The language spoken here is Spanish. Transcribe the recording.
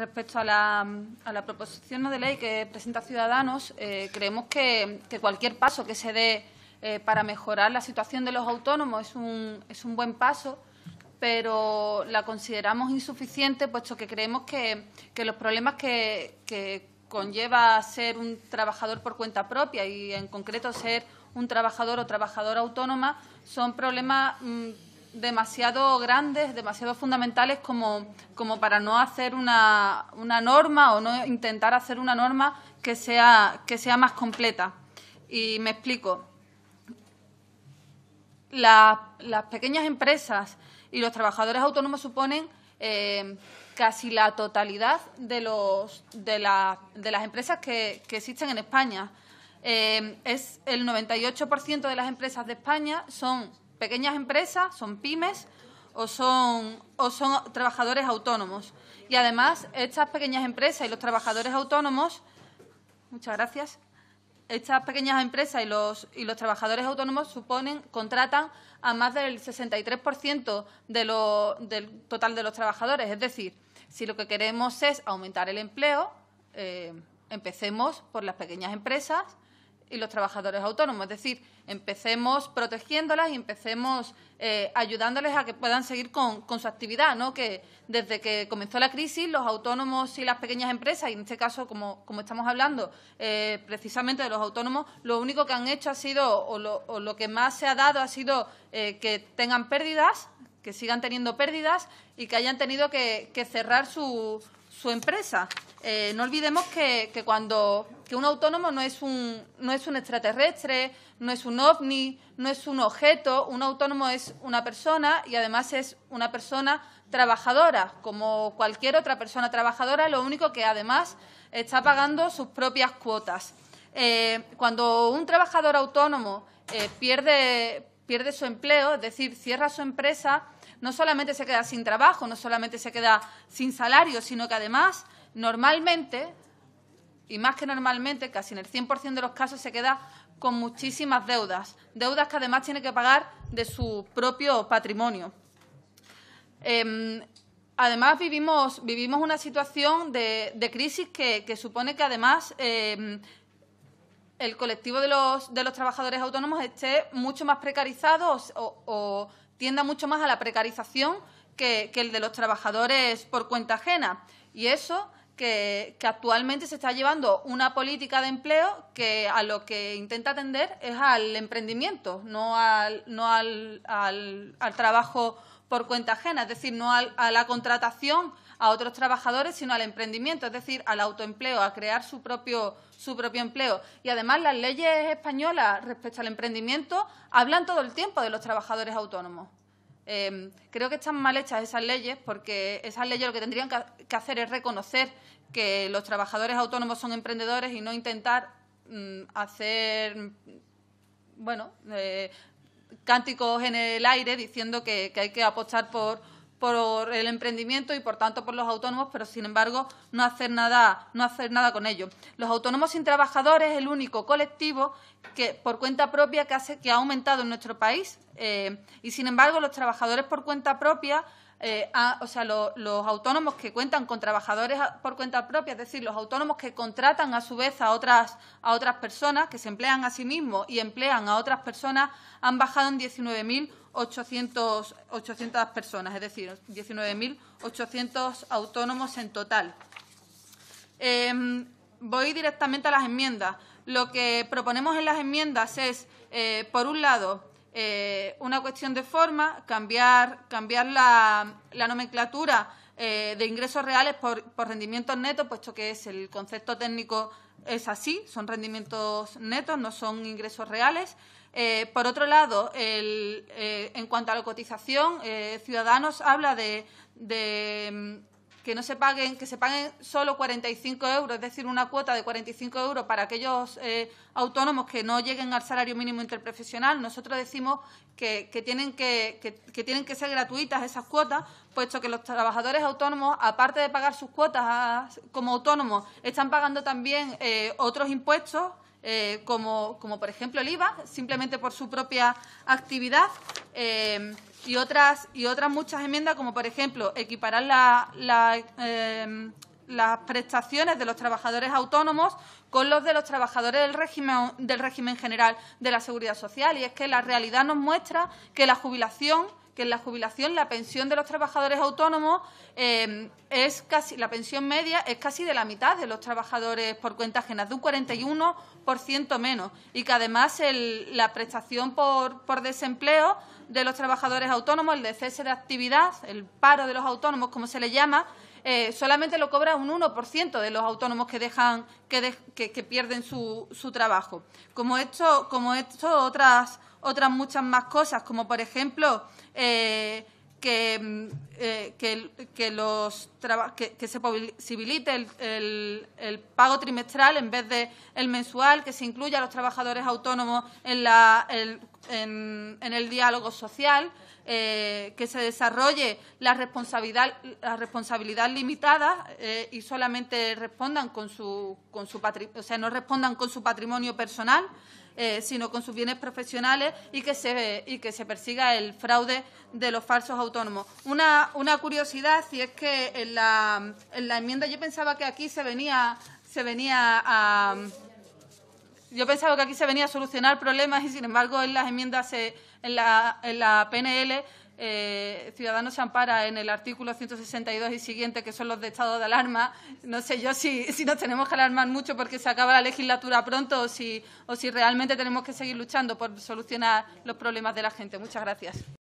respecto a la, a proposición de ley que presenta Ciudadanos, eh, creemos que, cualquier paso que se dé eh, para mejorar la situación de los autónomos es un, es un buen paso, pero la consideramos insuficiente, puesto que creemos que, los problemas que, que conlleva ser un trabajador por cuenta propia y, en concreto, ser un trabajador o trabajadora autónoma son problemas. Mm, demasiado grandes, demasiado fundamentales como, para no hacer una, norma o no intentar hacer una norma que sea, que sea más completa. Y me explico. las pequeñas empresas y los trabajadores autónomos suponen eh, casi la totalidad de, los, de, las empresas que, existen en España. Eh, es el 98% de las empresas de España son pequeñas empresas, son pymes o son, o son trabajadores autónomos. Y además, estas pequeñas empresas y los trabajadores autónomos, muchas gracias, estas pequeñas empresas y los, y los trabajadores autónomos suponen, contratan a más del 63% de lo, del total de los trabajadores. Es decir, si lo que queremos es aumentar el empleo, eh, empecemos por las pequeñas empresas y los trabajadores autónomos. Es decir, empecemos protegiéndolas y empecemos eh, ayudándoles a que puedan seguir con, su actividad, ¿no? Que desde que comenzó la crisis, los autónomos y las pequeñas empresas, y en este caso, como, estamos hablando eh, precisamente de los autónomos, lo único que han hecho ha sido, o lo, o lo que más se ha dado ha sido eh, que tengan pérdidas, que sigan teniendo pérdidas y que hayan tenido que, cerrar su, empresa. Eh, no olvidemos que, cuando un autónomo no es un, no es un extraterrestre, no es un ovni, no es un objeto, un autónomo es una persona y además es una persona trabajadora, como cualquier otra persona trabajadora, lo único que además está pagando sus propias cuotas. Eh, cuando un trabajador autónomo eh, pierde, pierde su empleo, es decir, cierra su empresa, no solamente se queda sin trabajo, no solamente se queda sin salario, sino que además normalmente, y más que normalmente, casi en el 100% de los casos se queda con muchísimas deudas, deudas que además tiene que pagar de su propio patrimonio. Em, además, vivimos, una situación de, crisis que, supone que además em, el colectivo de los, de los trabajadores autónomos esté mucho más precarizado o, tienda mucho más a la precarización que, el de los trabajadores por cuenta ajena. Y eso que, actualmente se está llevando una política de empleo que a lo que intenta atender es al emprendimiento, no al, no al trabajo por cuenta ajena, es decir, no a la contratación a otros trabajadores, sino al emprendimiento, es decir, al autoempleo, a crear su propio, su propio empleo. Y además las leyes españolas respecto al emprendimiento hablan todo el tiempo de los trabajadores autónomos. Em, creo que están mal hechas esas leyes porque esas leyes lo que tendrían que hacer es reconocer que los trabajadores autónomos son emprendedores y no intentar mm, hacer, bueno, eh, cánticos en el aire diciendo que, hay que apostar por, por el emprendimiento y por tanto por los autónomos, pero sin embargo no hacer nada, no hacer nada con ellos. Los autónomos sin trabajadores es el único colectivo que por cuenta propia que, que ha aumentado en nuestro país eh, y sin embargo los trabajadores por cuenta propia eh, o sea, los autónomos que cuentan con trabajadores por cuenta propia, es decir, los autónomos que contratan a su vez a otras, personas, que se emplean a sí mismos y emplean a otras personas, han bajado en 19.800 personas, es decir, 19.800 autónomos en total. Em, voy directamente a las enmiendas. Lo que proponemos en las enmiendas es, eh, por un lado, eh, una cuestión de forma, cambiar, cambiar la, nomenclatura eh, de ingresos reales por, rendimientos netos, puesto que es el concepto técnico es así, son rendimientos netos, no son ingresos reales. Eh, por otro lado, el, en cuanto a la cotización, Ciudadanos habla de que no se paguen, que se paguen solo 45 euros, es decir, una cuota de 45 euros para aquellos eh, autónomos que no lleguen al salario mínimo interprofesional. Nosotros decimos que, que tienen que, tienen que ser gratuitas esas cuotas, puesto que los trabajadores autónomos, aparte de pagar sus cuotas como autónomos, están pagando también eh, otros impuestos eh, como, por ejemplo el IVA, simplemente por su propia actividad, eh, y, otras, y otras muchas enmiendas, como por ejemplo equiparar em, las prestaciones de los trabajadores autónomos con los de los trabajadores del régimen, del régimen general de la seguridad social. Y es que la realidad nos muestra que la jubilación que en la jubilación la pensión de los trabajadores autónomos eh, es casi, la pensión media es casi de la mitad de los trabajadores por cuenta ajena, de un 41% menos, y que además la prestación por, desempleo de los trabajadores autónomos, el de cese de actividad, el paro de los autónomos, como se le llama, eh, solamente lo cobra un 1% de los autónomos que dejan pierden su, su, trabajo. Como esto, como esto otras otras muchas más cosas, como por ejemplo eh, mm, eh, que, los que, se posibilite el, pago trimestral en vez de mensual, que se incluya a los trabajadores autónomos en, el, diálogo social, eh, que se desarrolle la responsabilidad, la responsabilidad limitada y solamente respondan con su, con su o sea, no respondan con su patrimonio personal. Eh, sino con sus bienes profesionales y que se, y que se persiga el fraude de los falsos autónomos. Una, una curiosidad, si es que en la, enmienda yo pensaba que aquí se venía, se venía a... Yo pensaba que aquí se venía a solucionar problemas y, sin embargo, en las enmiendas, en, la, en la PNL eh, Ciudadanos ampara en el artículo 162 y siguiente, que son los de estado de alarma. No sé yo si, nos tenemos que alarmar mucho porque se acaba la legislatura pronto o si realmente tenemos que seguir luchando por solucionar los problemas de la gente. Muchas gracias.